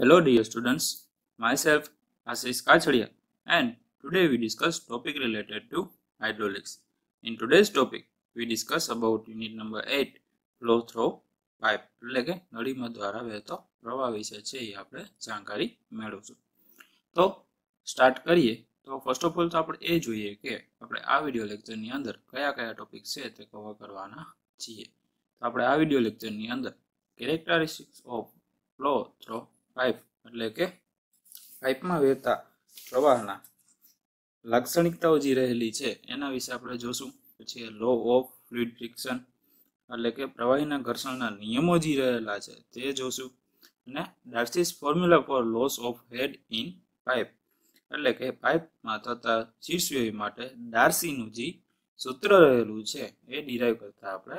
Hello dear students, myself Ashish Kachadia and today we discuss topic related to hydraulics. In today's topic, we discuss about unit number 8 flow through pipe એટલે કે નળીમાં દ્વારા વહેતો પ્રવાહ વિશે છે એ આપણે જાણકારી મેળવશું તો સ્ટાર્ટ કરીએ તો ફર્સ્ટ ઓફ ઓલ તો આપણે એ જોઈએ કે આપણે આ વિડિયો લેક્ચરની અંદર કયા કયા ટોપિક છે તે કવર કરવાના છીએ તો આપણે આ વિડિયો લેક્ચરની અંદર characteristics of flow through pipe એટલે કે પાઇપમાં વહેતા પ્રવાહના લાક્ષણિકતાઓ જે રહેલી છે એના વિશે આપણે જોશું પછી લો ઓફ ફ્લુઇડ ફ્રિક્શન એટલે કે પ્રવાહીના ઘર્ષણના નિયમો જે રહેલા છે તે જોશું અને Darcy's formula for loss of head in pipe એટલે કે પાઇપમાં થતા શીર્ષવ્યય માટે ડાર્સીનું જે સૂત્ર રહેલું છે એ ડિરાઈવ કરતા આપણે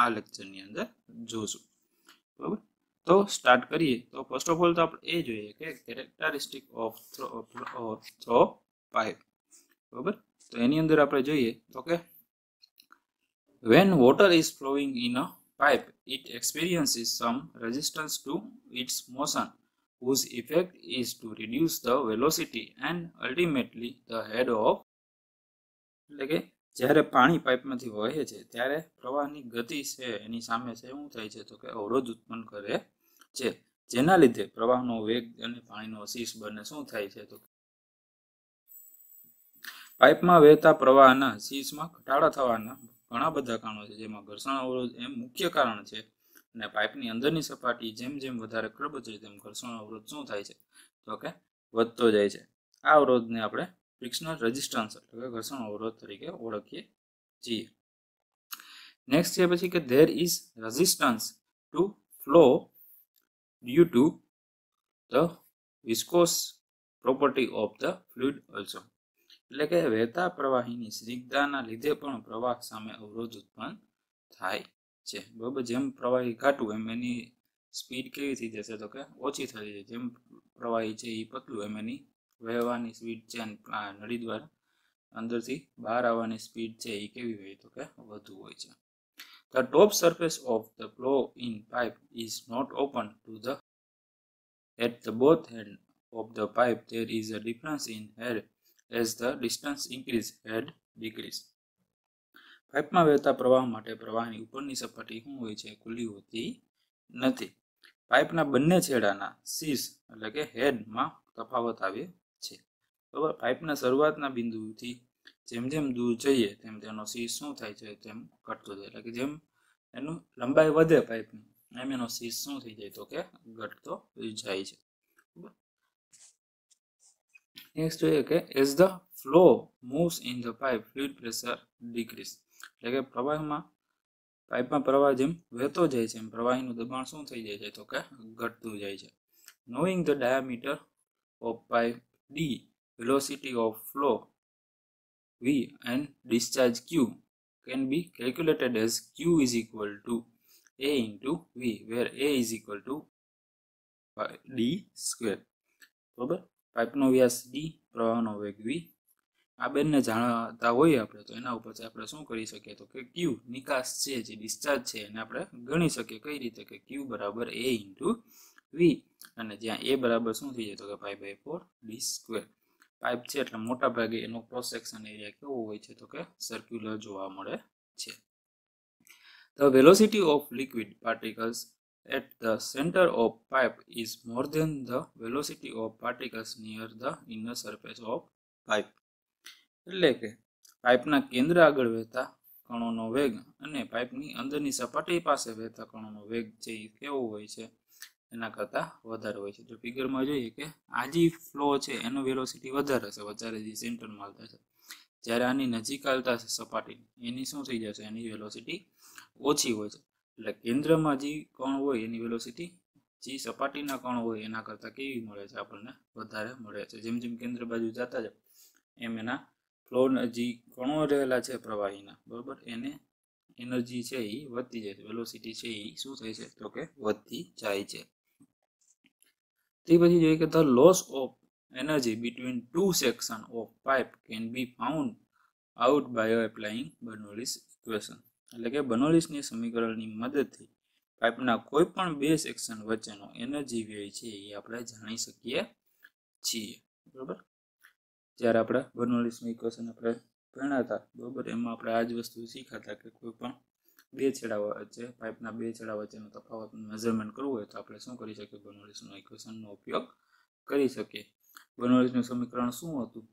આ લેક્ચરની અંદર જોશું બરાબર તો સ્ટાર્ટ કરીએ તો ફર્સ્ટ ઓફ ઓલ તો આપણે એ જોઈએ કે કેરેક્ટરિસ્ટિક ઓફ થ્રો પાઇપ બરોબર તો એની અંદર આપણે જોઈએ તો કે when water is flowing in a pipe it experience is some resistance to its motion whose effect is to reduce the velocity and ultimately the head of એટલે કે જ્યારે પાણી પાઇપમાંથી વહે છે ત્યારે પ્રવાહની ગતિ છે એની સામે છે શું થાય છે તો કે અવરોધ ઉત્પન્ન કરે છે જેના લીધે પ્રવાહનો વેગ અને પાણીનો શીશ બંને શું થાય છે તો પાઇપમાં વહેતા પ્રવાહના શીશમાં ઘટાડા થવાના ઘણા બધા કારણો છે જેમાં ઘર્ષણ અવરોધ એમ મુખ્ય કારણ છે અને પાઇપની અંદરની સપાટી જેમ જેમ વધારે ખરબચે તેમ ઘર્ષણ અવરોધ શું થાય છે તો કે વધતો જાય છે આ અવરોધને આપણે ફ્રિક્શનલ રેઝિસ્ટન્સ એટલે કે ઘર્ષણ અવરોધ તરીકે ઓળખીએ છીએ નેક્સ્ટ છે પછી કે there is resistance to flow due to the viscous property of the fluid also એટલે કે વહેતા પ્રવાહીની સ્નિગ્ધાના લીધે પણ પ્રવાહ સામે અવરોધ ઉત્પન્ન થાય છે બરાબર જેમ પ્રવાહી ઘાટું એમ એની સ્પીડ કેવી થઈ જશે તો કે ઓછી થઈ જશે જેમ પ્રવાહી છે એ પતલું એમ એની વહેવાની સ્પીડ છે નળી દ્વારા અંદરથી બહાર આવવાની સ્પીડ છે એ કેવી હોય તો કે વધુ હોય છે The top surface of the flow-in pipe is not open to the at the both end of the pipe there is a difference in head as the distance increase head decrease પાઇપમાં વહેતા પ્રવાહ માટે પ્રવાહની ઉપરની સપાટી શું હોય છે ખુલ્લી હોતી નથી પાઇપના બંને છેડાના શીર્ષ એટલે કે હેડમાં તફાવત આવે છે બરાબર પાઇપના શરૂઆતના બિંદુથી જેમ જેમ દૂર જઈએ તેમ તેનો સી શું થાય છે તેમ ઘટતો જાય એટલે કે જેમ એનું લંબાઈ વધે પાઇપની એમ એનો સી શું થઈ જાય તો કે ઘટતો જાય છે નેક્સ્ટ જોઈએ કે as the flow moves in the pipe fluid pressure decrease એટલે કે પ્રવાહમાં પાઇપમાં પ્રવાહ જેમ વહેતો જાય છે એમ પ્રવાહીનું દબાણ શું થઈ જાય છે તો કે ઘટતું જાય છે knowing the diameter of pipe D velocity of flow V and discharge Q can be calculated as Q is equal to A into V where A is equal to D square બરોબર પાઇપનો વ્યાસ D પ્રવાહનો વેગ વી આ બેનને જાણતા હોઈએ આપણે તો એના ઉપરથી આપણે શું કરી શકીએ તો કે ક્યુ નિકાસ છે જે ડિસ્ચાર્જ છે એને આપણે ગણી શકીએ કઈ રીતે કે ક્યુ બરાબર એ ઇન્ટુ વી અને જ્યાં એ બરાબર શું થઈ જાય તો કે five by four D square pipe છે એટલે મોટા ભાગે એનો ક્રોસ સેક્શન એરિયા કેવો હોય છે તો કે સર્ક્યુલર જોવા મળે છે the velocity of liquid particles at the center of pipe is more than the velocity of particles near the inner surface of pipe એટલે કે પાઇપના કેન્દ્ર આગળ વહેતા કણોનો વેગ અને પાઇપની અંદરની સપાટી પાસે વહેતા કણોનો વેગ જે કેવો હોય છે એના કરતાં વધારે હોય છે તો ફિગરમાં જોઈએ કે આ જે ફ્લો છે એનો વેલોસિટી વધારે હશે વધારે જે સેન્ટરમાં હાલતા છે જ્યારે આની નજીક આવતા હશે સપાટીની એની શું થઈ જશે એની વેલોસિટી ઓછી હોય છે એટલે કેન્દ્રમાં જે કોણ હોય એની વેલોસિટી જે સપાટીના કણ હોય એના કરતાં કેવી મળે છે આપણને વધારે મળે છે જેમ જેમ કેન્દ્ર બાજુ જતા જાય એમ એના ફ્લોના જે કણો રહેલા છે પ્રવાહીના બરાબર એને એનર્જી છે એ વધતી જાય છે વેલોસિટી છે એ શું થાય છે તો કે વધતી જાય છે તે પછી જોઈએ કે the loss of energy between two section of pipe can be found out by applying Bernoulli's equation એટલે કે બર્નોલિસની સમીકરણની મદદથી પાઇપના કોઈ પણ બે સેક્શન વચ્ચેનો એનર્જી વ્યય છે એ આપણે જાણી શકીએ છીએ બરાબર જ્યારે આપણે બર્નોલિસનું ઇક્વેશન આપણે ભણ્યા હતા બરાબર એમાં આપણે આ જ વસ્તુ શીખાતા કે કોઈ પણ બે છેડા વચ્ચે પાઇપના બે છેડા વચ્ચેનો તફાવતનું મેઝરમેન્ટ કરવું હોય તો આપણે શું કરી શકીએ બર્નોલીસનું ઇક્વેશનનો ઉપયોગ કરી શકીએ બર્નોલીસનું સમીકરણ શું હતું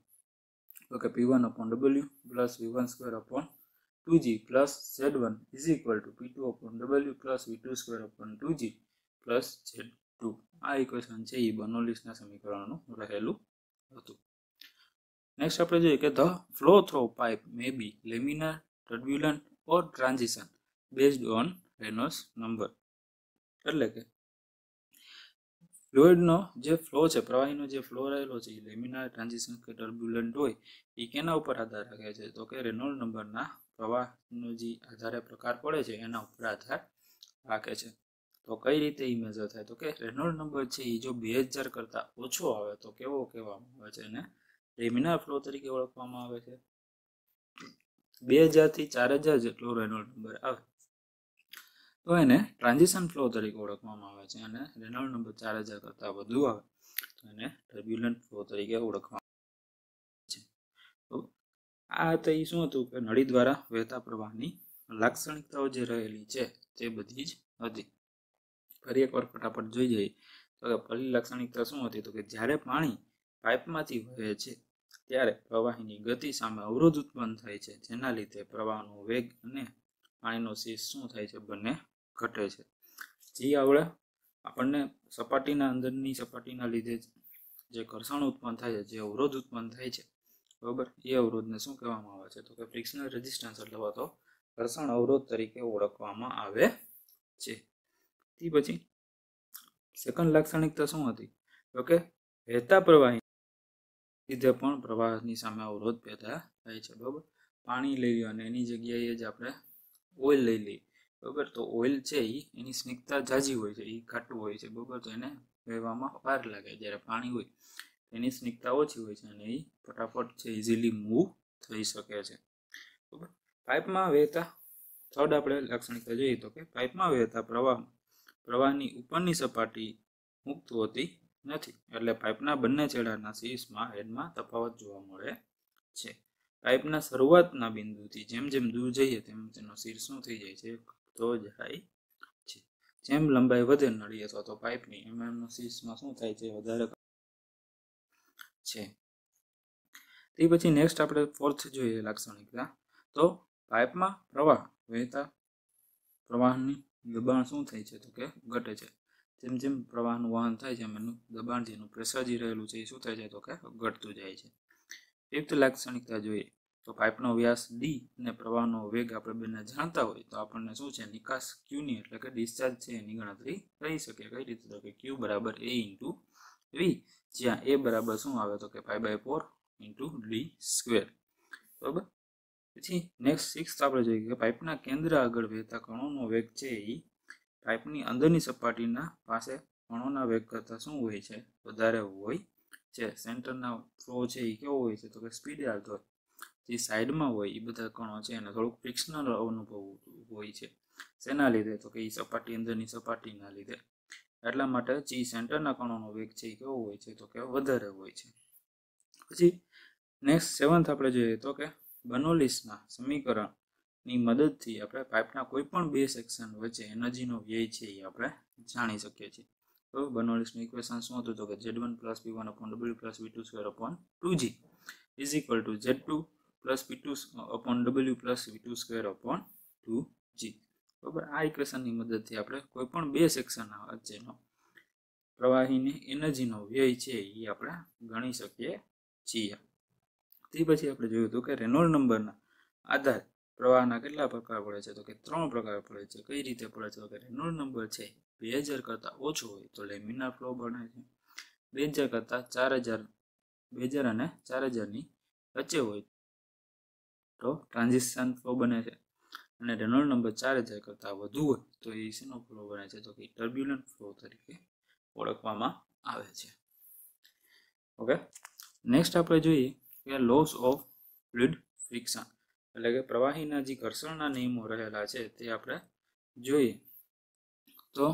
તો કે P one upon W plus V one square upon two G plus Z one is equal to P two upon W plus V two square upon two G plus Z two આ equation છે એ બર્નોલીસના સમીકરણનું રહેલું હતું next આપણે જોઈએ કે the flow through pipe may be laminar turbulent or transition based on Reynolds number એટલે કે ફ્લુઇડનો જે ફ્લો છે પ્રવાહીનો જે ફ્લો રહેલો છે એ લેમિનાર ટ્રાન્ઝિશન કે ટર્બ્યુલન્ટ હોય એ કેના ઉપર આધાર રાખે છે તો કે રેનોલ નંબરના પ્રવાહનો જે આધારે પ્રકાર પડે છે એના ઉપર આધાર રાખે છે તો કઈ રીતે એ મેઝર થાય તો કે રેનોલ નંબર છે એ જો બે હજાર કરતાં ઓછો આવે તો કેવો કહેવામાં આવે છે એને લેમિનાર ફ્લો તરીકે ઓળખવામાં આવે છે બે હજારથી ચાર હજાર જેટલો રેનોલ નંબર આવે તો એને ટ્રાન્ઝિશન ફ્લો તરીકે ઓળખવામાં આવે છે અને રેનોલ્ડ નંબર ચાર હજાર કરતા વધુ આવે તો એને ટર્બ્યુલન્ટ ફ્લો તરીકે ઓળખવામાં આવે છે તો આ તો એ શું હતું કે નળી દ્વારા વહેતા પ્રવાહની લાક્ષણિકતાઓ જે રહેલી છે તે બધી જ હતી ફરી એકવાર ફટાફટ જોઈ જઈએ તો કે પહેલી લાક્ષણિકતા શું હતી તો કે જ્યારે પાણી પાઇપમાંથી વહે છે ત્યારે પ્રવાહીની ગતિ સામે અવરોધ ઉત્પન્ન થાય છે જેના લીધે પ્રવાહનો વેગ અને પાણીનો શેષ શું થાય છે બંને ઘટે છે જે આવડે આપણને સપાટીના અંદરની સપાટીના લીધે જે ઘર્ષણ ઉત્પન્ન થાય છે જે અવરોધ ઉત્પન્ન થાય છે બરાબર એ અવરોધને શું કહેવામાં આવે છે તો કે ફ્રિક્શનલ રેઝિસ્ટન્સ અથવા તો ઘર્ષણ અવરોધ તરીકે ઓળખવામાં આવે છે તે પછી સેકન્ડ લાક્ષણિકતા શું હતી તો કે વહેતા પ્રવાહી લીધે પણ પ્રવાહની સામે અવરોધ પેદા થાય છે બરાબર પાણી લઈ લો અને એની જગ્યાએ જ આપણે ઓઇલ લઈ લઈએ બરોબર તો ઓઇલ છે એ એની સ્નિગ્ધતા જાજી હોય છે એ ઘાટું હોય છે બરોબર તો એને વહેવામાં વાર લાગે જ્યારે પાણી હોય એની સ્નિગ્ધતા ઓછી હોય છે અને એ ફટાફટ છે ઇઝીલી મૂવ થઈ શકે છે બરોબર પાઇપમાં વહેતા થર્ડ આપણે લાક્ષણિકતા જોઈએ તો કે પાઇપમાં વહેતા પ્રવાહ પ્રવાહની ઉપરની સપાટી મુક્ત હોતી નથી એટલે પાઇપના બંને છેડાના શીશમાં હેડમાં તફાવત જોવા મળે છે પાઇપના શરૂઆતના બિંદુથી જેમ જેમ દૂર જઈએ તેમ તેનો શીર શું થઈ જાય છે તો જાય છે જેમ લંબાઈ વધે નળી અથવા તો પાઇપની એમ શું થાય છે વધારે છે તે પછી નેક્સ્ટ આપણે ફોર્થ જોઈએ લાક્ષણિકતા તો પાઇપમાં પ્રવાહ વહેતા પ્રવાહની દબાણ શું થાય છે તો કે ઘટે છે જેમ જેમ પ્રવાહનું વહન થાય છે એમનું દબાણ જેનું પ્રેશર જે રહેલું છે એ શું થાય છે તો કે ઘટતું જાય છે ફિફ્થ લાક્ષણિકતા જોઈએ તો પાઇપનો વ્યાસ ડી અને પ્રવાહનો વેગ આપણે બંને જાણતા હોય તો આપણને શું છે નિકાસ ક્યુની એટલે કે ડિસ્ચાર્જ છે એની ગણતરી કરી શકીએ કઈ રીતે તો કે ક્યુ બરાબર એ ઇન્ટુ વી જ્યાં એ બરાબર શું આવે તો કે pi by four into D square બરાબર પછી નેક્સ્ટ સિક્સ આપણે જોઈએ કે પાઇપના કેન્દ્ર આગળ વહેતા કણોનો વેગ છે એ e. પાઇપની અંદરની સપાટીના પાસે કણોના વેગ કરતાં શું હોય છે વધારે હોય છે સેન્ટરના ફ્લો છે એ કેવો હોય છે તો કે સ્પીડે હાલતો હોય જે સાઈડમાં હોય એ બધા કણો છે એને થોડુંક ફિક્શનલ અનુભવ હોય છે શેના લીધે તો કે એ સપાટી અંદરની સપાટીના લીધે એટલા માટે જે સેન્ટરના કણોનો વેગ છે એ કેવો હોય છે તો કે વધારે હોય છે પછી નેક્સ્ટ સેવન્થ આપણે જોઈએ તો કે બનોલિસના સમીકરણની મદદથી આપણે પાઇપના કોઈ પણ બે સેક્શન વચ્ચે એનર્જીનો વ્યય છે એ આપણે જાણી શકીએ છીએ તો બનોલિસનું ઇક્વેશન શું હતું તો કે Z one plus B one upon W plus B two square upon two G is equal to Z two plus V two upon W plus V two square upon two G બરાબર આ ઇક્વેશનની મદદથી આપણે કોઈ પણ બે section વચ્ચેનો પ્રવાહીની એનર્જીનો વ્યય છે એ આપણે ગણી શકીએ છીએ તે પછી આપણે જોયું હતું કે રેનોલ નંબરના આધાર પ્રવાહના કેટલા પ્રકાર પડે છે તો કે ત્રણ પ્રકાર પડે છે કઈ રીતે પડે છે તો કે રેનોલ નંબર છે બે હજાર કરતાં ઓછો હોય તો લેમિનાર ફ્લો બને છે બે હજાર કરતાં ચાર હજાર બે હજાર અને ચાર હજારની વચ્ચે હોય તો ટ્રાન્ઝિશન ફ્લો બને છે અને રેનોલ્ડ નંબર ચાર હજાર કરતાં વધુ હોય તો એ શેનો ફ્લો બને છે તો કે ટર્બ્યુલન ફ્લો તરીકે ઓળખવામાં આવે છે ઓકે નેક્સ્ટ આપણે જોઈએ કે લોસ ઓફ ફ્લુઇડ ફ્રિક્શન એટલે કે પ્રવાહીના જે ઘર્ષણના નિયમો રહેલા છે તે આપણે જોઈએ તો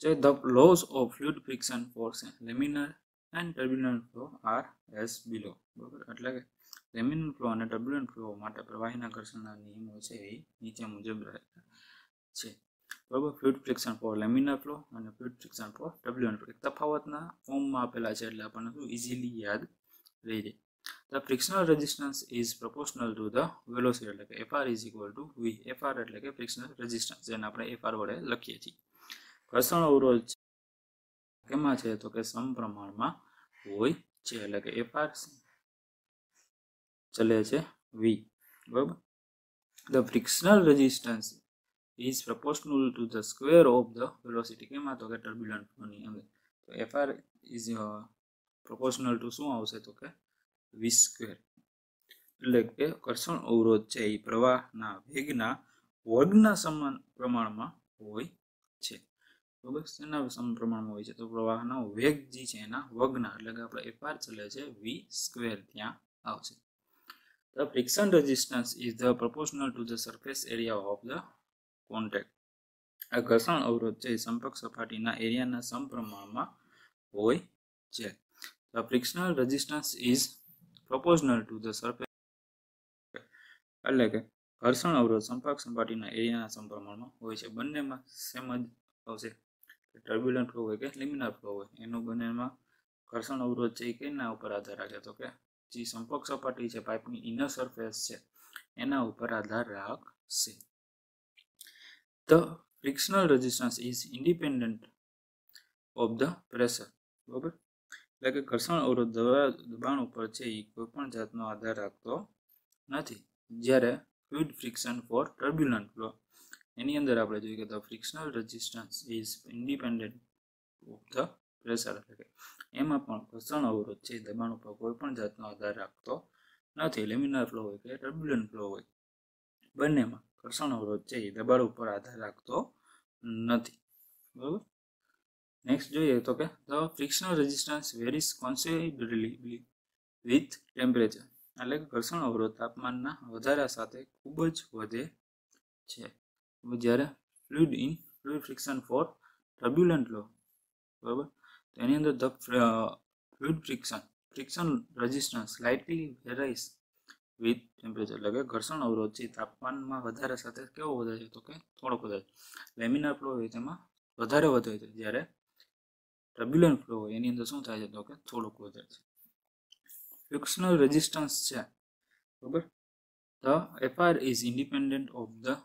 જે the loss of fluid friction force laminar and turbulent flow are as below બરાબર એટલે કે લેમિનલ ફ્લો અને ટર્બ્યુલન્ટ ફ્લો માટે પ્રવાહીના ઘર્ષણના નિયમો છે એ નીચે મુજબ છે બરાબર fluid friction for laminar flow અને fluid friction for turbulent flow તફાવતના ફોર્મમાં આપેલા છે એટલે આપણને શું ઇઝીલી યાદ રહી જાય The frictional resistance is proportional to the velocity એટલે કે Fr is equal to V Fr એટલે કે frictional resistance જેને આપણે એફઆર વડે લખીએ છીએ ઘર્ષણ અવરોધ કેમાં છે તો કે સમપ્રમાણમાં હોય છે એટલે કે Fr ચલે છે વી બરાબર the frictional resistance is proportional to the square of the velocity કેમાં તો કે ટર્બ્યુલન્ટ ફ્લોની અંદર તો એફઆર ઇઝ પ્રપોર્શનલ ટુ શું આવશે તો કે વી સ્ક્વેર એટલે કે ઘર્ષણ અવરોધ છે એ પ્રવાહના વેગના વર્ગના સમાન પ્રમાણમાં હોય છે બરાબર શેના પ્રમાણમાં હોય છે તો પ્રવાહનો વેગ જે છે એના વર્ગના એટલે કે આપણે એફઆર ચલે છે વી સ્ક્વેર ત્યાં આવશે The friction resistance is the proportional to the surface area of the contact. આ ઘર્ષણ અવરોધ છે સંપર્ક સપાટીના એરિયાના સમપ્રમાણમાં હોય છે the frictional resistance is proportional to the surface એટલે કે ઘર્ષણ અવરોધ સંપર્ક સપાટીના એરિયાના સમપ્રમાણમાં હોય છે બંનેમાં સેમ જ આવશે ટર્બ્યુલન્ટ ફ્લો હોય કે લિમિનર ફ્લો હોય એનું બંનેમાં ઘર્ષણ અવરોધ છે એ કેના ઉપર આધાર રાખે તો કે જે સંપર્ક સપાટી છે પાઇપની ઇનર સરફેસ છે એના ઉપર આધાર રાખશે the frictional resistance is independent of the pressure બરાબર એટલે કે ઘર્ષણ અવરોધ દબાણ ઉપર છે એ કોઈપણ જાતનો આધાર રાખતો નથી જ્યારે fluid friction for turbulent flow એની અંદર આપણે જોઈએ કે the frictional resistance is independent of the pressure એટલે કે એમાં પણ ઘર્ષણ અવરોધ છે દબાણ ઉપર કોઈ પણ જાતનો આધાર રાખતો નથી લેમિનર ફ્લો હોય કે ટર્બ્યુલન્ટ ફ્લો હોય બંનેમાં ઘર્ષણ અવરોધ છે એ દબાણ ઉપર આધાર રાખતો નથી બરાબર નેક્સ્ટ જોઈએ તો કે the frictional resistance varies considerably with temperature એટલે કે ઘર્ષણ અવરોધ તાપમાનના વધારા સાથે ખૂબ જ વધે છે જ્યારે fluid in fluid friction for turbulent flow બરાબર તો એની અંદર the fluid friction friction resistance slightly varies with temperature એટલે કે ઘર્ષણ અવરોધ છે તાપમાનમાં વધારે સાથે કેવો વધે છે તો કે થોડોક વધે છે લેમિનાર ફ્લો હોય તેમાં વધારે વધે છે જ્યારે ટ્રબ્યુલન ફ્લો હોય એની અંદર શું થાય છે તો કે થોડોક વધે છે ફ્રિક્શનલ રેઝિસ્ટન્સ છે બરોબર the FR is independent of the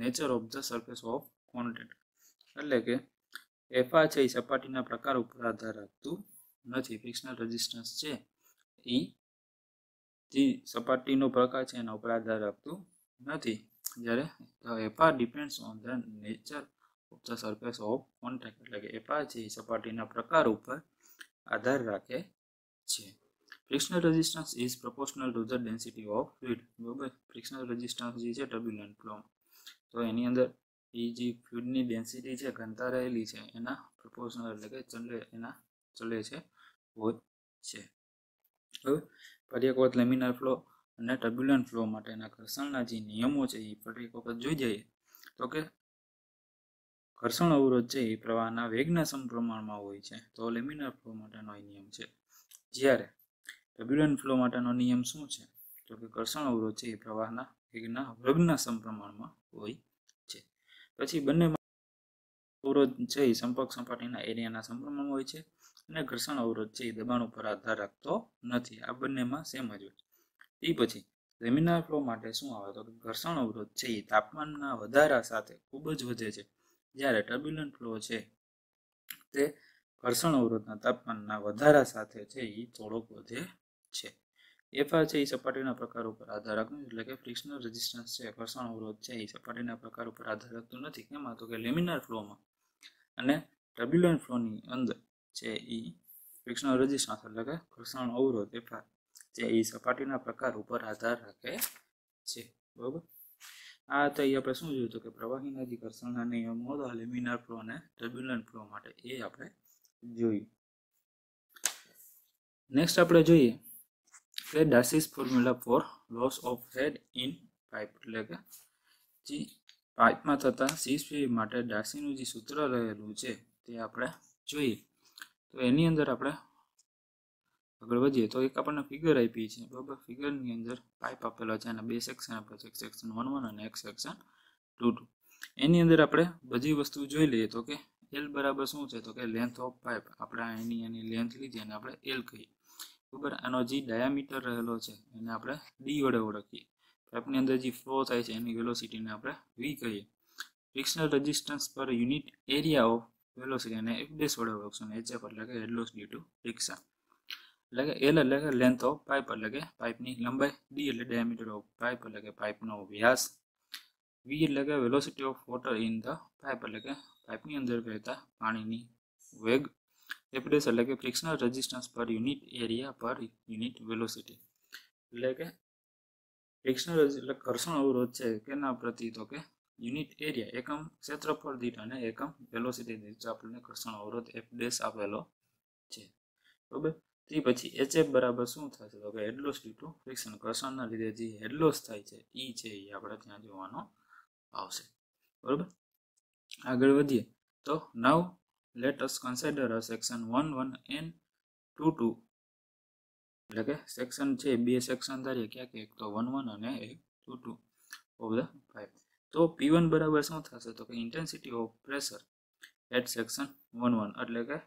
nature of the surface of content એટલે કે એફઆર છે એ સપાટીના પ્રકાર ઉપર આધાર રાખતું નથી ફિક્સનલ રેઝિસ્ટન્સ છે એ જે સપાટીનો પ્રકાર છે એના ઉપર આધાર રાખતું નથી જ્યારે FR depends on the nature of the surface of contact એટલે કે એફઆર છે એ સપાટીના પ્રકાર ઉપર આધાર રાખે છે frictional resistance is proportional to the density of fluid બરાબર ફ્રિક્શનલ રેઝિસ્ટન્સ જે છે ટર્બ્યુલન્ટ ફ્લો તો એની અંદર એ જે ફ્લુઇડની ડેન્સિટી છે ઘનતા રહેલી છે એના પ્રપોર્શનલ એટલે કે ચલે એના ચલે છે હોય છે હવે ફરી વખત લેમિનર ફ્લો અને ટર્બ્યુલન્ટ ફ્લો માટેના ઘર્ષણના જે નિયમો છે એ ફરી એક વખત જોઈ જઈએ તો કે ઘર્ષણ અવરોધ છે એ પ્રવાહના વેગના સમપ્રમાણમાં હોય છે તો લેમિનર ફ્લો માટેનો એ નિયમ છે જ્યારે ટર્બ્યુલન્ટ ફ્લો માટેનો નિયમ શું છે તો કે ઘર્ષણ અવરોધ છે એ પ્રવાહના વેગના વર્ગના સમપ્રમાણમાં હોય પછી બંને અવરોધ છે એ સંપર્ક સપાટીના એરિયાના સંક્રમણ હોય છે અને ઘર્ષણ અવરોધ છે એ દબાણ ઉપર આધાર રાખતો નથી આ બંનેમાં સેમ જ હોય એ પછી લેમિનાર ફ્લો માટે શું આવે તો ઘર્ષણ અવરોધ છે એ તાપમાનના વધારા સાથે ખૂબ જ વધે છે જ્યારે ટર્બ્યુલન્ટ ફ્લો છે તે ઘર્ષણ અવરોધના તાપમાનના વધારા સાથે છે એ થોડોક વધે છે એફઆર છે એ સપાટીના પ્રકાર ઉપર આધાર રાખે એટલે કે ફ્રિક્શનલ રેઝિસ્ટન્સ છે ઘર્ષણ અવરોધ છે એ સપાટીના પ્રકાર ઉપર આધાર રાખતું નથી કેમાં તો કે લેમિનાર ફ્લોમાં અને ટર્બ્યુલન્ટ ફ્લોની અંદર છે એ ફ્રિક્શનલ રેઝિસ્ટન્સ એટલે કે ઘર્ષણ અવરોધ એફઆર જે એ સપાટીના પ્રકાર ઉપર આધાર રાખે છે બરાબર આ તો અહીં આપણે શું જોયું તો કે પ્રવાહી નદી ઘર્ષણના નિયમો હતો લેમિનાર ફ્લો અને ટર્બ્યુલન્ટ ફ્લો માટે એ આપણે જોયું નેક્સ્ટ આપણે જોઈએ એટલે Darcy's formula for loss of head in pipe એટલે કે જે પાઇપમાં થતા સીસપી માટે ડાસીનું જે સૂત્ર રહેલું છે તે આપણે જોઈએ તો એની અંદર આપણે આગળ વધીએ તો એક આપણને ફિગર આપી છે બરાબર ફિગરની અંદર પાઇપ આપેલો છે અને બે સેક્શન આપેલો છે એક સેક્શન વન વન અને એક સેક્શન ટુ ટુ એની અંદર આપણે બધી વસ્તુ જોઈ લઈએ તો કે એલ બરાબર શું છે તો કે લેન્થ ઓફ પાઇપ આપણે એની એની લેન્થ લીધી અને આપણે એલ કહીએ બરાબર આનો જે ડાયામીટર રહેલો છે એને આપણે ડી વડે ઓળખીએ પાઇપની અંદર જે ફ્લો થાય છે એની વેલોસિટીને આપણે વી કહીએ frictional resistance per unit area of velocity અને એફ ડેસ વડે ઓળખશું એચએફ એટલે કે હેડલોસ ડી ટુ ફ્રિક્શન એટલે કે એલ એટલે કે લેન્થ ઓફ પાઇપ એટલે કે પાઇપની લંબાઈ ડી એટલે ડાયામીટર ઓફ પાઇપ એટલે કે પાઇપનો વ્યાસ વી એટલે કે velocity of water in the pipe એટલે કે પાઇપની અંદર વહેતા પાણીની વેગ એપડેસ એટલે કે frictional resistance per unit area per unit velocity એટલે કે ફ્રિક્શનલ એટલે ઘર્ષણ અવરોધ છે કેના પ્રતિ તો કે યુનિટ એરિયા એકમ ક્ષેત્રફળ દીઠ અને એકમ વેલોસિટી દીઠ આપણને ઘર્ષણ અવરોધ એફડેસ આપેલો છે બરાબર તે પછી એચ એફ બરાબર શું થશે તો કે હેડલોસ ટુ ફ્રિક્શન ઘર્ષણના લીધે જે હેડલોસ થાય છે એ છે એ આપણે ત્યાં જોવાનો આવશે બરાબર આગળ વધીએ તો નવ let us consider a section 1 1 and 2 2 એટલે કે સેક્શન છે બે સેક્શન ધારીએ ક્યાંક એક તો 1 1 અને એક 2 2 ઓફ ધ 5 તો P1 બરાબર શું થશે તો કે intensity of pressure at section 1 1 એટલે કે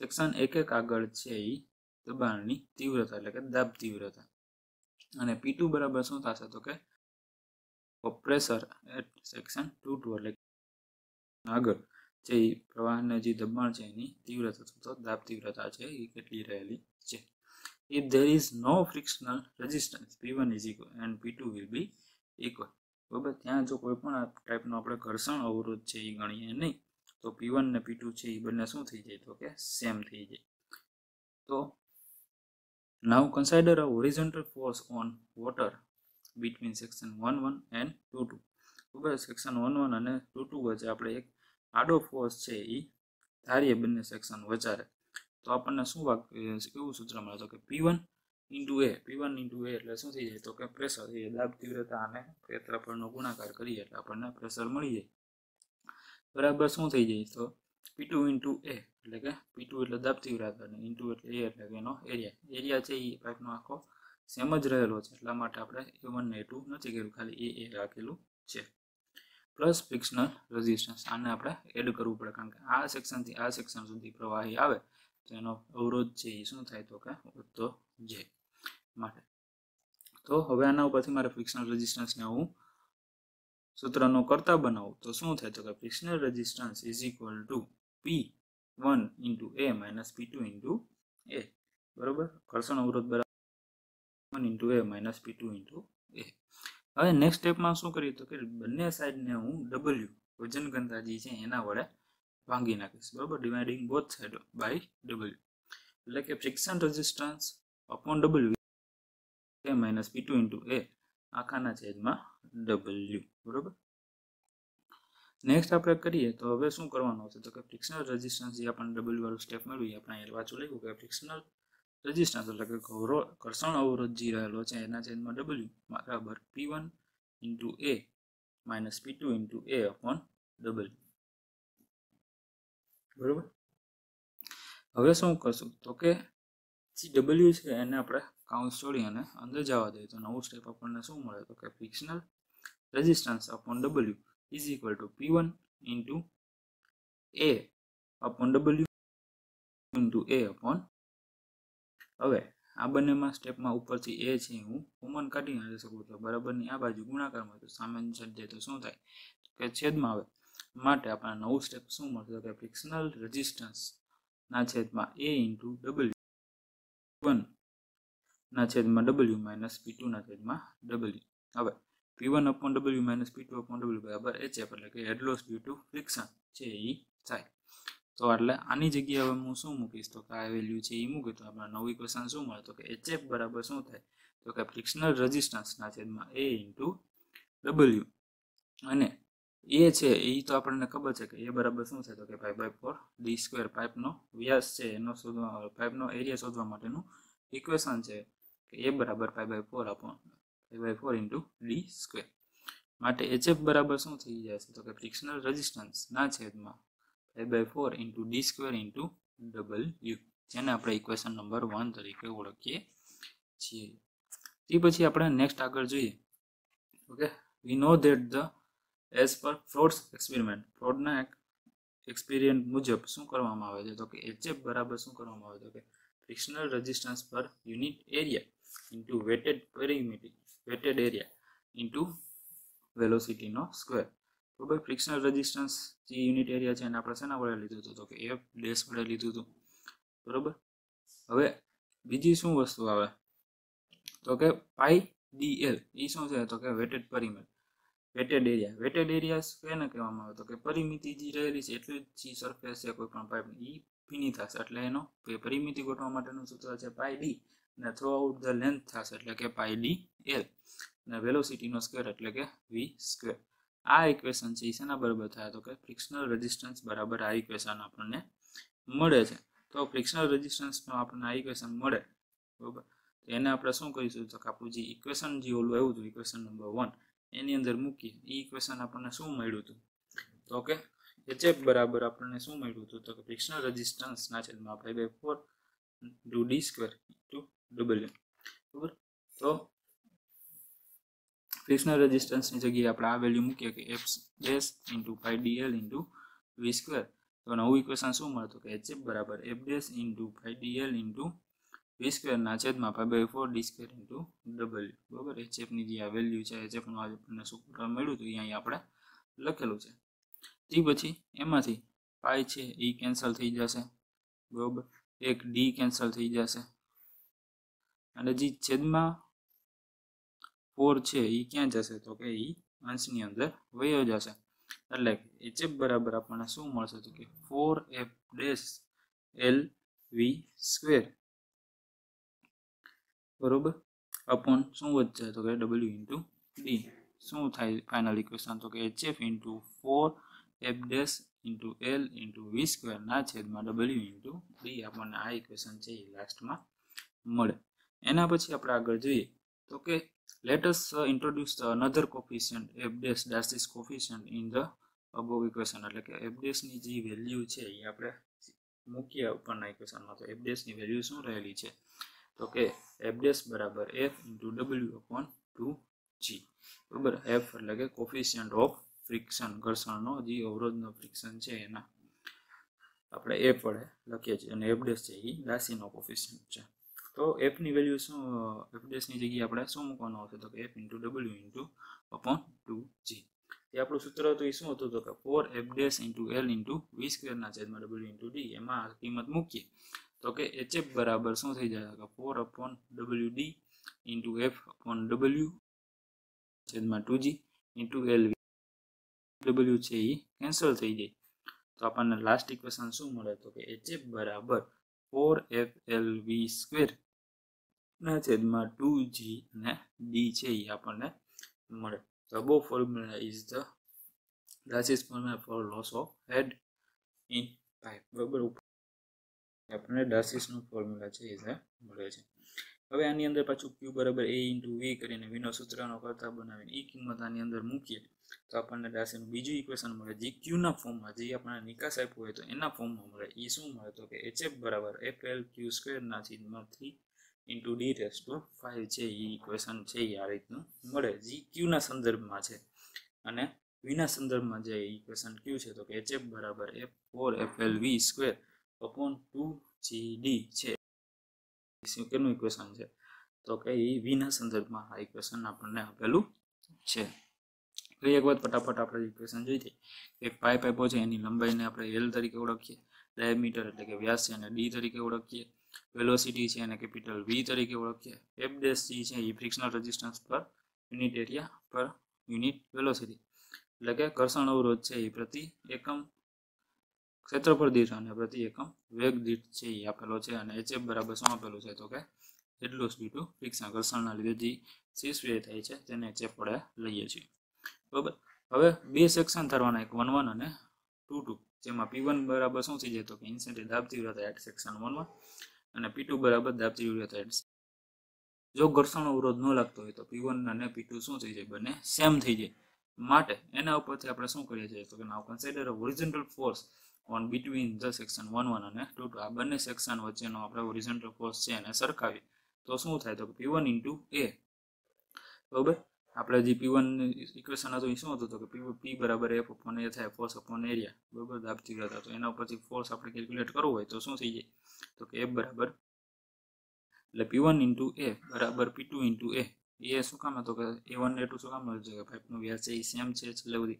સેક્શન એક એક આગળ છે એ દબાણની તીવ્રતા એટલે કે દાબ તીવ્રતા અને P2 બરાબર શું થશે તો કે ઓફ પ્રેશર એટ સેક્શન 2 2 એટલે આગળ જે પ્રવાહના જે દબાણ છે એની તીવ્રતા તો દાબ તીવ્રતા છે એ કેટલી રહેલી છે if there is no frictional resistance p1 is equal and p2 will B equal બરાબર ત્યાં જો કોઈ પણ ટાઈપનો આપણે ઘર્ષણ અવરોધ છે એ ગણીએ નહીં તો પી વન ને p2 છે એ બંને શું થઈ જાય તો કે સેમ થઈ જાય તો now consider a horizontal force on water between section one one and two two બરાબર સેક્શન વન વન અને ટુ ટુ વચ્ચે આપણે એક આડો ફોર્સ છે એ ધારીએ બંને સેક્શન વધારે તો આપણને શું વાક્ય એવું સૂત્ર મળે તો કે P one into A P one into A એટલે શું થઈ જાય તો કે પ્રેશર થઈ જાય દાબ તીવ્રતા અને ક્ષેત્રફળનો ગુણાકાર કરીએ એટલે આપણને પ્રેશર મળી જાય બરાબર શું થઈ જાય તો પી ટુ ઇન્ટુ એ એટલે કે પી ટુ એટલે દાબ તીવ્રતા અને ઇન્ટુ એટલે એ એટલે કે એનો એરિયા એરિયા છે એ પાઇપનો આખો સેમ જ રહેલો છે એટલા માટે આપણે એ વન ને ટુ નથી કર્યું ખાલી એ એ રાખેલું છે પ્લસ ફિક્શનલ રેઝિસ્ટન્સ આને આપણે એડ કરવું પડે કારણ કે આ સેક્શનથી આ સેક્શન સુધી પ્રવાહી આવે તો એનો અવરોધ છે એ શું થાય તો કે વધતો જાય માટે તો હવે આના ઉપરથી મારે ફિક્શનલ રેઝિસ્ટન્સને હું સૂત્રનો કરતા બનાવું તો શું થાય તો કે frictional resistance is equal to P one into A minus P two into A બરાબર ઘર્ષણ અવરોધ બરાબર one into A minus P two into A હવે નેક્સ્ટ સ્ટેપમાં શું કરીએ તો કે બંને સાઈડને હું ડબલ્યુ વજનગંધાજી છે એના વડે ભાંગી નાખીશ બરાબર dividing both side by W એટલે કે friction resistance upon W A minus P two into A આખાના છેદમાં ડબલ્યુ બરાબર નેક્સ્ટ આપણે કરીએ તો હવે શું કરવાનું છે તો કે ફ્રિક્શનલ રેઝિસ્ટન્સ જે આપણને ડબલ વાળું સ્ટેપ મળ્યું આપણે એ વાંચું લખ્યું કે ફ્રિક્શનલ રજિસ્ટન્સ એટલે કે ઘર્ષણ અવરોધ જે રહેલો છે એના છેદમાં ડબલ્યુ બરાબર P one into A minus P two into A upon W બરોબર હવે શું કરશું તો કે જે ડબલ્યુ છે એને આપણે કાઉન્સ છોડી અને અંદર જવા દઈએ તો નવું સ્ટેપ આપણને શું મળે તો કે frictional resistance upon W is equal to P one into A upon W into A upon હવે આ બંનેમાં સ્ટેપમાં ઉપરથી એ છે હું કોમન કાઢી નાખી શકું તો બરાબરની આ બાજુ ગુણાકારમાં તો સામાન્ય છેદ જાય તો શું થાય કે છેદમાં આવે માટે આપણને નવું સ્ટેપ શું મળશે કે ફિક્સનલ રેઝિસ્ટન્સ ના છેદમાં એ ઇન્ટુ ડબલ્યુ વન ના છેદમાં ડબલ્યુ માઇનસ પી ટુના છેદમાં ડબલ્યુ હવે P one upon W minus P two upon W બરાબર એચ એફ એટલે કે હેડલોસ ડ્યુ ટુ ફિક્સન છે એ થાય તો એટલે આની જગ્યાએ હવે હું શું મૂકીશ તો કે આ વેલ્યુ છે એ મૂકી તો આપણે નવું ઇક્વેશન શું મળે તો કે એચએફ બરાબર શું થાય તો કે ફ્રિક્શનલ રેઝિસ્ટન્સના છેદમાં એ ઇન્ટુ ડબલ્યુ અને એ છે એ તો આપણને ખબર છે કે એ બરાબર શું છે તો કે five by four D square પાઇપનો વ્યાસ છે એનો શોધવા પાઇપનો એરિયા શોધવા માટેનું ઇક્વેશન છે કે એ બરાબર ફાઈવ બાય ફોર આપો five by four into D square માટે એચએફ બરાબર શું થઈ જાય છે તો કે ફ્રિક્શનલ રેઝિસ્ટન્સના છેદમાં five by four into D square into W જેને આપણે ઇક્વેશન નંબર વન તરીકે ઓળખીએ છીએ તે પછી આપણે નેક્સ્ટ આગળ જોઈએ okay we know that the as per Froude's experiment ફ્રોડના એક એક્સપિરિયન્સ મુજબ શું કરવામાં આવે છે તો કે એચએફ બરાબર શું કરવામાં આવે તો કે frictional resistance per unit area into wetted perimeter wetted area into વેલોસિટીનો સ્ક્વેર બરોબર ફ્રિક્શનલ રેઝિસ્ટન્સ જે યુનિટ એરિયા છે એને આપણે શેના વડે લીધું હતું તો કે એફ ડેશ વડે લીધું હતું બરાબર હવે બીજી શું વસ્તુ આવે તો કે પાઈ ડી એલ એ શું છે તો કે wetted perimeter wetted area wetted area કેને કહેવામાં આવે તો કે પરિમિતિ જે રહેલી છે એટલી જ સરફેસ છે કોઈ પણ પાઇપ એ ફીની થશે એટલે એનો પરિમિતિ ગોઠવા માટેનું સૂત્ર છે પાઈ ડી અને થ્રો આઉટ ધ લેન્થ થશે એટલે કે પાઈ ડી એલ અને વેલોસિટીનો સ્ક્વેર એટલે કે વી સ્ક્વેર આ ઇક્વેશન છે એ શેના બરાબર થાય તો કે ફ્રિક્શનલ રેઝિસ્ટન્સ બરાબર આ ઇક્વેશન આપણને મળે છે તો ફ્રિક્શનલ રેઝિસ્ટન્સનો આપણને આ ઇક્વેશન મળે બરાબર તો એને આપણે શું કરીશું તો કે આપણું જે ઇક્વેશન જે ઓલું આવ્યું હતું ઇક્વેશન નંબર વન એની અંદર મૂકીએ એ ઇક્વેશન આપણને શું મળ્યું હતું તો કે એચએફ બરાબર આપણને શું મળ્યું હતું તો કે ફ્રિક્શનલ રેઝિસ્ટન્સના છેદમાં five by four do D square to W બરાબર તો ફ્રિક્શનલ રેઝિસ્ટન્સની જગ્યાએ આપણે આ વેલ્યુ મૂકીએ કે F S into pi DL into V square તો નવું ઇક્વેશન શું મળતું કે એચ બરાબર F dash into pi DL into V સ્ક્વેરના છેદમાં pi by four D square into W બરાબર એચએફની જે આ વેલ્યુ છે એચએફનું આજે આપણને સૂત્ર મળ્યું તો અહીંયા આપણે લખેલું છે તે પછી એમાંથી પાય છે એ કેન્સલ થઈ જશે બરાબર એક ડી કેન્સલ થઈ જશે અને જે છેદમાં ફોર છે એ ક્યાં જશે તો કે એ અંશની અંદર વયો જશે એટલે એચ એફ બરાબર આપણને શું મળશે તો કે four F dash L V square બરોબર અપોન શું વધશે તો કે ડબલ્યુ ઇન્ટુ ડી શું થાય ફાઇનલ ઇક્વેશન તો કે H F into four F dash into L into V સ્ક્વેરના છેદમાં ડબલ્યુ ઇન્ટુ ડી આપણને આ ઇક્વેશન છે એ લાસ્ટમાં મળે એના પછી આપણે આગળ જોઈએ તો કે Let us uh, introduce the another coefficient f dash that is coefficient in the above equation એટલે કે f dash ની જે વેલ્યુ છે એ આપણે મૂકીએ ઉપરના ઇક્વેશનમાં તો f dash ની વેલ્યુ શું રહેલી છે તો કે f dash બરાબર f into w upon 2g બરાબર f એટલે કે કોફિશિયન્ટ ઓફ ફ્રિક્શન ઘર્ષણનો જે અવરોધનો ફ્રિક્શન છે એના આપણે એ પડે લખીએ છીએ અને f dash છે એ રાશિનો કોફિશિયન્ટ છે તો એફની વેલ્યુ શું એફ ડેસની જગ્યાએ આપણે શું મૂકવાનું આવશે તો કે F into W into upon two G એ આપણું સૂત્ર હતું એ શું હતું તો કે four F dash into L into V સ્ક્વેરના છેદમાં ડબલ્યુ ઇન્ટુ ડી એમાં કિંમત મૂકીએ તો કે એચ એફ બરાબર શું થઈ જાય કે four upon W D into F upon W છેદમાં two G into L W છે એ કેન્સલ થઈ જાય તો આપણને લાસ્ટ ઇક્વેશન શું મળે તો કે એચ એફ બરાબર four F L V square ના છેદમાં ટુ જી અને ડી છે એ આપણને મળે સબો formula is the Darcy's formula for loss of head in pipe બરાબર આપણને ડાસીસનું ફોર્મ્યુલા છે એ મળે છે હવે આની અંદર પાછું ક્યુ બરાબર એ ઇન્ટુ વી કરીને વીનો સૂત્રનો કરતા બનાવીને એ કિંમત આની અંદર મૂકીએ તો આપણને ડાસીનું બીજું ઇક્વેશન મળે જે ક્યુના ફોર્મમાં જે આપણને નિકાસ આપ્યો હોય તો એના ફોર્મમાં મળે એ શું મળે તો કે એચએફ બરાબર એફ એલ ક્યુ સ્ક્વેરના છેદમાં three into D raise to five છે એ ઇક્વેશન છે એ આ રીતનું મળે જી ક્યુના સંદર્ભમાં છે અને વીના સંદર્ભમાં જે ઇક્વેશન ક્યુ છે તો કે એચ એફ બરાબર F four F L V square upon two G D છે કેનું ઇક્વેશન છે તો કે એ વીના સંદર્ભમાં આ ઇક્વેશન આપણને આપેલું છે ફરી એક વાત ફટાફટ આપણે ઇક્વેશન જોઈ દઈએ એક પાઇપ આપ્યો છે એની લંબાઈને આપણે એલ તરીકે ઓળખીએ ડાયામીટર એટલે કે વ્યાસ છે અને ડી તરીકે ઓળખીએ વેલોસિટી છે એને કેપિટલ વી તરીકે ઓળખીએ એફ ડેશ સી છે એ frictional resistance per unit area per unit velocity એટલે કે ઘર્ષણ અવરોધ છે એ પ્રતિ એકમ ક્ષેત્રફળ દીઠ અને પ્રતિ એકમ વેગ દીઠ છે એ આપેલો છે અને એચએફ બરાબર શું આપેલું છે તો કે જેટલું સ્પીડ ફ્રિક્શન ઘર્ષણના લીધે જે સીસ વ્યય થાય છે તેને એચએફ વડે લઈએ છીએ બરાબર હવે બે સેક્શન ધરવાના એક વન વન અને ટુ ટુ જેમાં પી વન બરાબર શું થઈ જાય તો કે ઇન્સેન્ટેજ દાબ તીવ્રતા એટ સેક્શન વન અને પી ટુ બરાબર દાબ જરૂરિયાત જો ઘર્ષણ અવરોધ ન લાગતો હોય તો પી વન અને પી ટુ શું થઈ જાય બંને સેમ થઈ જાય માટે એના ઉપરથી આપણે શું કરીએ છીએ તો કે now consider original force on between the section one one અને ટુ ટુ આ બંને સેક્શન વચ્ચેનો આપણે ઓરિજિનલ ફોર્સ છે એને સરખાવીએ તો શું થાય તો પી વન ઇન્ટુ એ બરોબર આપણે જે પી વન ઇક્વેશન હતું એ શું હતું કે પી પી બરાબર એફ અપોન એ થાય ફોર્સ અપોન એરિયા બરાબર દાબતી કરતા તો એના ઉપરથી ફોર્સ આપણે કેલ્ક્યુલેટ કરવું હોય તો શું થઈ જાય તો કે એફ બરાબર એટલે પી વન ઇન્ટુ એ બરાબર પી ટુ ઇન્ટુ એ એ શું કામ હતો કે એ વન એ ટુ શું કામ હતું કે પાઇપનું વ્યાસ છે એ સેમ છે છેલ્લે બધી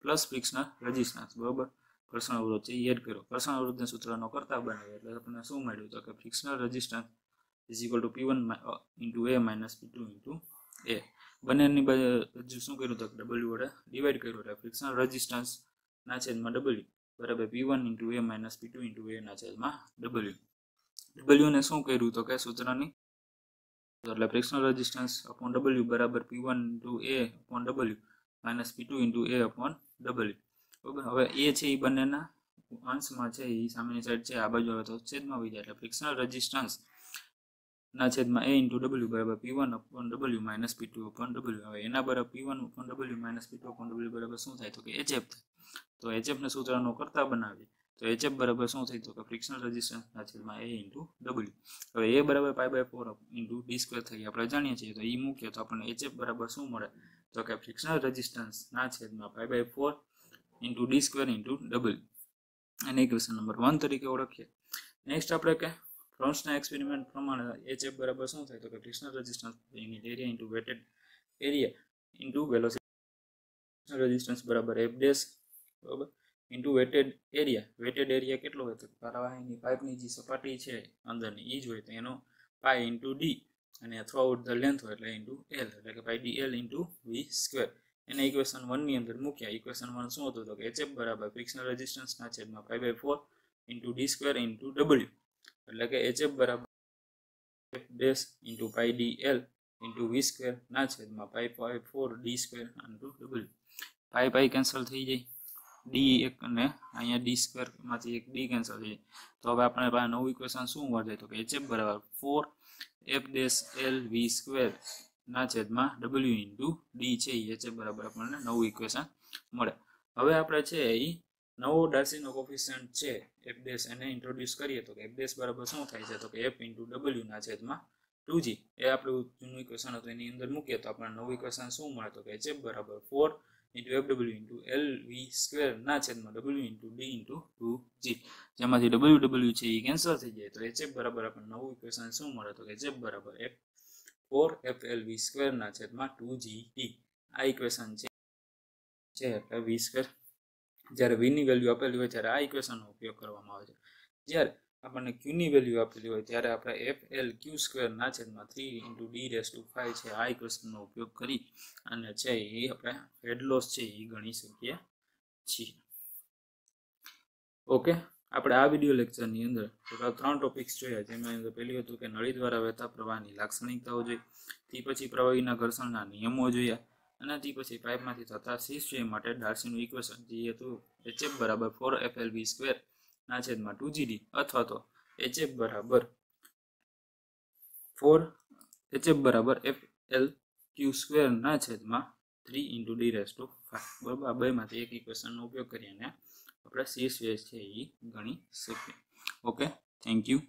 પ્લસ ફિક્સના રજિસ્ટન્સ બરાબર ઘર્ષણ અવરોધ છે એડ કર્યો ઘર્ષણ અવરોધને સૂત્રનો કરતા બનાવ્યો એટલે આપણને શું મળ્યું તો કે frictional resistance is equal to P one into A minus P two into A બંનેની બાજુ શું કર્યું હતું ડબલ્યુ વડે ડિવાઈડ કર્યું એટલે ફ્રિક્શનલ રઝિસ્ટન્સ ના છેદમાં ડબલ્યુ બરાબર P one into A minus P two into A ના છેદમાં ડબલ્યુ ડબલ્યુ ને શું કર્યું તો કે સૂત્રની એટલે ફ્રિક્શનલ રઝિસ્ટન્સ અપોન ડબલ્યુ બરાબર P one into A upon W minus P two into A upon W બરાબર હવે એ છે એ બંનેના અંશમાં છે એ સામેની સાઈડ છે આ બાજુ આવે તો છેદમાં આવી જાય એટલે ફ્રિક્શનલ રઝિસ્ટન્સ ના છેદમાં એ ઇન્ટુ ડબલ્યુ બરાબર P one upon W minus P two upon W હવે એના બરાબર P one upon W minus P two upon W બરાબર શું થાય તો કે એચએફ થાય તો એચએફને સૂત્રનો કરતા બનાવીએ તો એચએફ બરાબર શું થાય તો કે ફ્રિક્શનલ ના છેદમાં એ ઇન્ટુ ડબલ્યુ હવે એ બરાબર pi by four into D square થઈ આપણે જાણીએ છીએ તો એ મૂકીએ તો આપણને એચએફ બરાબર શું મળે તો કે ફ્રિક્શનલ ના છેદમાં pi by four into D square into W અને ઇક્વેશન નંબર વન તરીકે ઓળખીએ નેક્સ્ટ આપણે કે રોન્સના એક્સપેરિમેન્ટ પ્રમાણે એચ એફ બરાબર શું થાય તો કે frictional resistance area into wetted area into velocity resistance બરાબર એફ ડેશ બરાબર into wetted area wetted area કેટલો હોય તો પ્રવાહીની પાઇપની જે સપાટી છે અંદરની એ જ હોય તો એનો પાઈ ઇન્ટુ ડી અને થ્રુ આઉટ ધ લેન્થ હોય એટલે ઇન્ટુ એલ એટલે કે pi D L into V square એને ઇક્વેશન વનની અંદર મૂક્યા ઇક્વેશન વન શું હતું તો કે એચએફ બરાબર ફિક્શનલ રેઝિસ્ટન્સના છેદમાં five by four into D square into W એટલે કે એચએફ બરાબર F dash into pi D L into V square ના છેદમાં pi pi four D square into W pi pi cancel થઈ જાય ડી એક અને અહીંયા ડી સ્ક્વેરમાંથી એક ડી કેન્સલ થઈ જાય તો હવે આપણે પાસે નવું ઇક્વેશન શું મળશે તો કે એચએફ બરાબર four F dash L V square ના છેદમાં ડબલ્યુ ઇન્ટુ ડી છે એચએફ બરાબર આપણને નવું ઇક્વેશન મળે હવે આપણે છે એ નવો ડાર્સીનો કોફિશિયન્ટ છે એફ દેશ એને ઇન્ટ્રોડ્યુસ કરીએ તો કે એફ ડેશ બરાબર શું થાય છે તો કે એફ ઇન્ટુ ડબલ્યુના છેદમાં ટુ જી એ આપણું જૂનું ઇક્વેશન હતું એની અંદર મૂકીએ તો આપણને નવું ઇક્વેશન શું મળે તો કે એચ એફ બરાબર four into F W into L V સ્ક્વેરના છેદમાં W into D into two G જેમાંથી ડબલ્યુ ડબલ્યુ છે એ કેન્સલ થઈ જાય તો એચ એફ બરાબર આપણને નવું ઇક્વેશન શું મળે તો કે એચ એફ બરાબર F four F L V સ્ક્વેરના છેદમાં ટુ જી ડી આ ઇક્વેશન છે એફ વી સ્ક્વેર જ્યારે વીની વેલ્યુ આપેલી હોય ત્યારે આ ઇક્વેશનનો ઉપયોગ કરવામાં આવે છે જ્યારે આપણને ક્યુની વેલ્યુ આપેલી હોય ત્યારે આપણે એફ એલ ક્યુ સ્ક્વેરના છેદમાં three into D raise to five છે આ ઇક્વેશનનો ઉપયોગ કરી અને છે એ આપણે હેડલોસ છે એ ગણી શકીએ છીએ ઓકે આપણે આ વિડિયો લેક્ચરની અંદર ટોટલ ત્રણ ટોપિક્સ જોયા જેમાં અંદર પહેલું હતું કે નળી દ્વારા વહેતા પ્રવાહની લાક્ષણિકતાઓ જોઈ તે પછી પ્રવાહીના ઘર્ષણના નિયમો જોયા એનાથી પછી પાઇપમાંથી થતા સી સ્ટ્રીમ માટે ડાર્સીનું ઇક્વેશન જે હતું એચએફ બરાબર ફોર એફએલ વી સ્ક્વેર ના છેદમાં ટુ જીડી અથવા તો એચ એચએફ બરાબર ફોર એચએફ બરાબર એફ એલ ક્યુ સ્ક્વેરના છેદમાં three into D raise to five બરાબર આ બેમાંથી એક ઇક્વેશનનો ઉપયોગ કરીને આપણે સી સ્વેર છે એ ગણી શકીએ ઓકે થેન્ક યુ